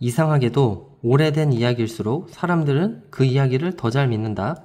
이상하게도 오래된 이야기일수록 사람들은 그 이야기를 더 잘 믿는다.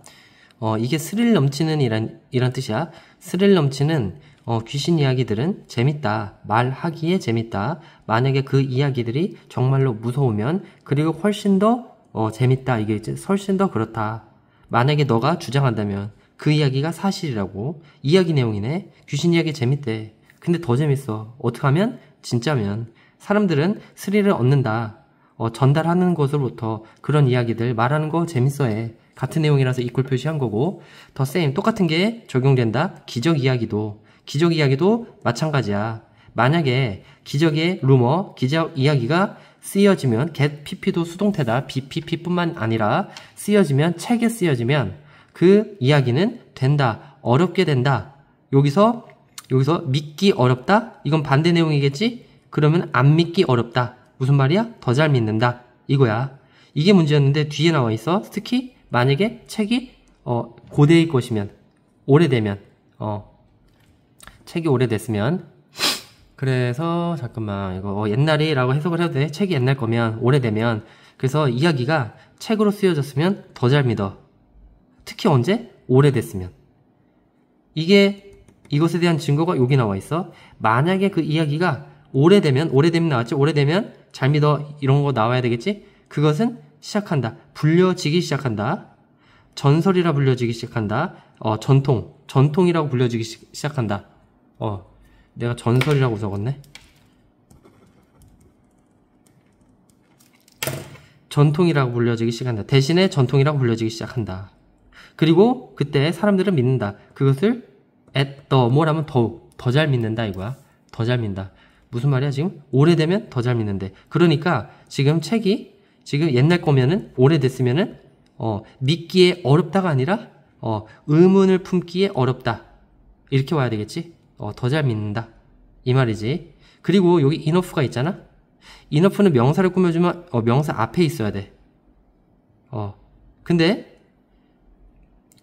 어, 이게 스릴 넘치는 이란, 이란 뜻이야. 스릴 넘치는 어, 귀신 이야기들은 재밌다. 말하기에 재밌다. 만약에 그 이야기들이 정말로 무서우면 그리고 훨씬 더 어, 재밌다. 이게 이제 훨씬 더 그렇다. 만약에 너가 주장한다면 그 이야기가 사실이라고 이야기 내용이네. 귀신 이야기 재밌대. 근데 더 재밌어. 어떻게 하면 진짜면 사람들은 스릴을 얻는다. 어, 전달하는 것으로부터 그런 이야기들 말하는 거 재밌어해. 같은 내용이라서 이퀄 표시한 거고 더 쌤, 똑같은 게 적용된다. 기적 이야기도 기적 이야기도 마찬가지야. 만약에 기적의 루머, 기적 이야기가 쓰여지면 get pp도 수동태다. bpp뿐만 아니라 쓰여지면 책에 쓰여지면 그 이야기는 된다. 어렵게 된다. 여기서 여기서 믿기 어렵다? 이건 반대 내용이겠지? 그러면 안 믿기 어렵다. 무슨 말이야? 더 잘 믿는다. 이거야. 이게 문제였는데 뒤에 나와 있어. 특히 만약에 책이 어, 고대의 것이면 오래되면 어, 책이 오래됐으면 그래서 잠깐만 이거 어, 옛날이라고 해석을 해도 돼. 책이 옛날 거면 오래되면 그래서 이야기가 책으로 쓰여졌으면 더 잘 믿어. 특히 언제? 오래됐으면. 이게 이것에 대한 증거가 여기 나와 있어. 만약에 그 이야기가 오래되면 오래되면 나왔지 오래되면 잘 믿어 이런 거 나와야 되겠지 그것은 시작한다 불려지기 시작한다 전설이라 불려지기 시작한다 어 전통 전통이라고 불려지기 시, 시작한다 어 내가 전설이라고 적었네 전통이라고 불려지기 시작한다 대신에 전통이라고 불려지기 시작한다 그리고 그때 사람들은 믿는다 그것을 at the 뭐라면 더 더 잘 믿는다 이거야 더 잘 믿는다 무슨 말이야 지금? 오래되면 더 잘 믿는데. 그러니까 지금 책이 지금 옛날 거면은 오래됐으면은 어, 믿기에 어렵다가 아니라 어, 의문을 품기에 어렵다. 이렇게 와야 되겠지? 어, 더 잘 믿는다. 이 말이지. 그리고 여기 enough가 있잖아? enough는 명사를 꾸며주면 어, 명사 앞에 있어야 돼. 어. 근데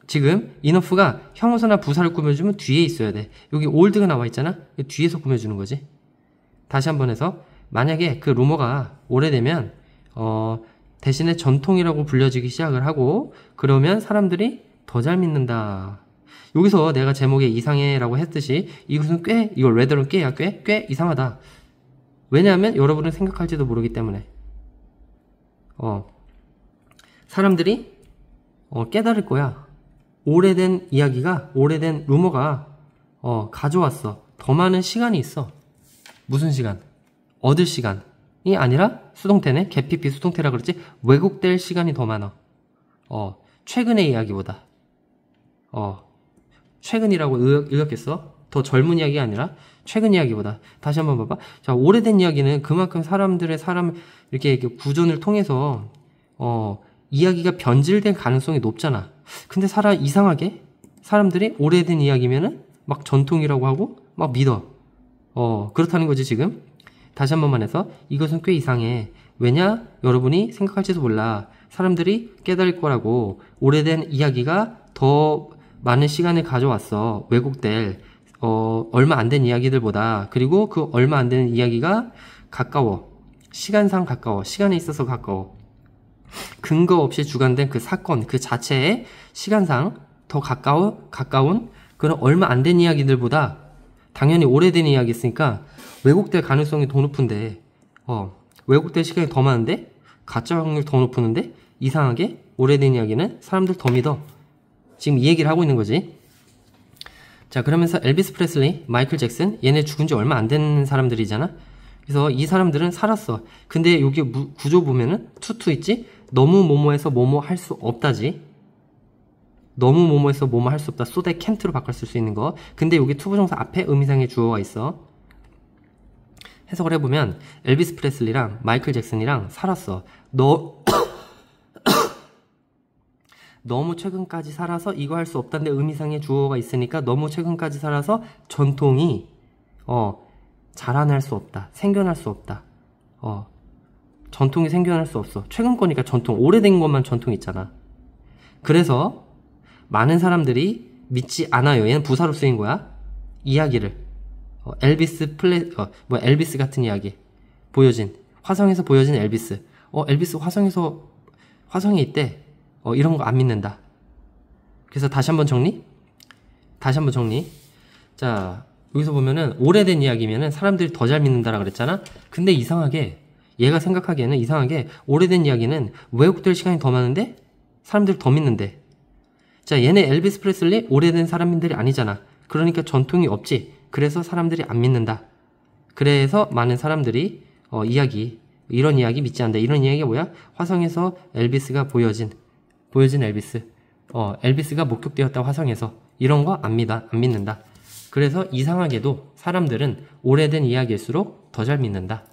지금 enough가 형용사나 부사를 꾸며주면 뒤에 있어야 돼. 여기 old가 나와 있잖아? 뒤에서 꾸며주는 거지. 다시 한 번 해서 만약에 그 루머가 오래되면 어, 대신에 전통이라고 불려지기 시작을 하고 그러면 사람들이 더 잘 믿는다. 여기서 내가 제목에 이상해라고 했듯이 이것은 꽤 이걸 레더는 꽤야 꽤 꽤 이상하다. 왜냐하면 여러분은 생각할지도 모르기 때문에 어 사람들이 어, 깨달을 거야. 오래된 이야기가 오래된 루머가 어, 가져왔어. 더 많은 시간이 있어. 무슨 시간? 얻을 시간이 아니라 수동태네. 개피피 수동태라 그러지 왜곡될 시간이 더 많아. 어, 최근의 이야기보다. 어, 최근이라고 의, 의역했어? 더 젊은 이야기 아니라 최근 이야기보다 다시 한번 봐봐. 자 오래된 이야기는 그만큼 사람들의 사람 이렇게, 이렇게 구전을 통해서 어 이야기가 변질된 가능성이 높잖아. 근데 사람 이상하게 사람들이 오래된 이야기면은 막 전통이라고 하고 막 믿어. 어, 그렇다는 거지, 지금. 다시 한 번만 해서 이것은 꽤 이상해. 왜냐? 여러분이 생각할지도 몰라. 사람들이 깨달을 거라고 오래된 이야기가 더 많은 시간을 가져왔어. 왜곡될 어, 얼마 안 된 이야기들보다 그리고 그 얼마 안 되는 이야기가 가까워. 시간상 가까워. 시간에 있어서 가까워. 근거 없이 주관된 그 사건 그 자체에 시간상 더 가까워 가까운 그런 얼마 안 된 이야기들보다 당연히 오래된 이야기였으니까 왜곡될 가능성이 더 높은데 어 왜곡될 시간이 더 많은데 가짜 확률 더 높은데 이상하게 오래된 이야기는 사람들 더 믿어 지금 이 얘기를 하고 있는 거지 자 그러면서 엘비스 프레슬리, 마이클 잭슨 얘네 죽은 지 얼마 안 된 사람들이잖아 그래서 이 사람들은 살았어 근데 여기 구조 보면은 투투 있지 너무 모모해서 모모 할 수 없다지 너무 뭐뭐해서 뭐뭐 할 수 없다. 소대 캔트로 바꿔 쓸수 있는 거. 근데 여기 투부정사 앞에 의미상의 주어가 있어. 해석을 해보면 엘비스 프레슬리랑 마이클 잭슨이랑 살았어. 너 너무 최근까지 살아서 이거 할 수 없다는데 의미상의 주어가 있으니까 너무 최근까지 살아서 전통이 어 자라날 수 없다. 생겨날 수 없다. 어 전통이 생겨날 수 없어. 최근 거니까 전통 오래된 것만 전통 있잖아. 그래서 많은 사람들이 믿지 않아요. 얘는 부사로 쓰인 거야. 이야기를 어, 엘비스 플레 어, 뭐 엘비스 같은 이야기 보여진 화성에서 보여진 엘비스. 어 엘비스 화성에서 화성에 있대. 어 이런 거 안 믿는다. 그래서 다시 한 번 정리. 다시 한 번 정리. 자 여기서 보면은 오래된 이야기면은 사람들이 더 잘 믿는다라 그랬잖아. 근데 이상하게 얘가 생각하기에는 이상하게 오래된 이야기는 왜곡될 시간이 더 많은데 사람들이 더 믿는데 자, 얘네 엘비스 프레슬리 오래된 사람들이 아니잖아. 그러니까 전통이 없지. 그래서 사람들이 안 믿는다. 그래서 많은 사람들이 어, 이야기 이런 이야기 믿지 않는다. 이런 이야기가 뭐야? 화성에서 엘비스가 보여진 보여진 엘비스. 어, 엘비스가 목격되었다 화성에서 이런 거 안 믿다 안 믿는다. 그래서 이상하게도 사람들은 오래된 이야기일수록 더 잘 믿는다.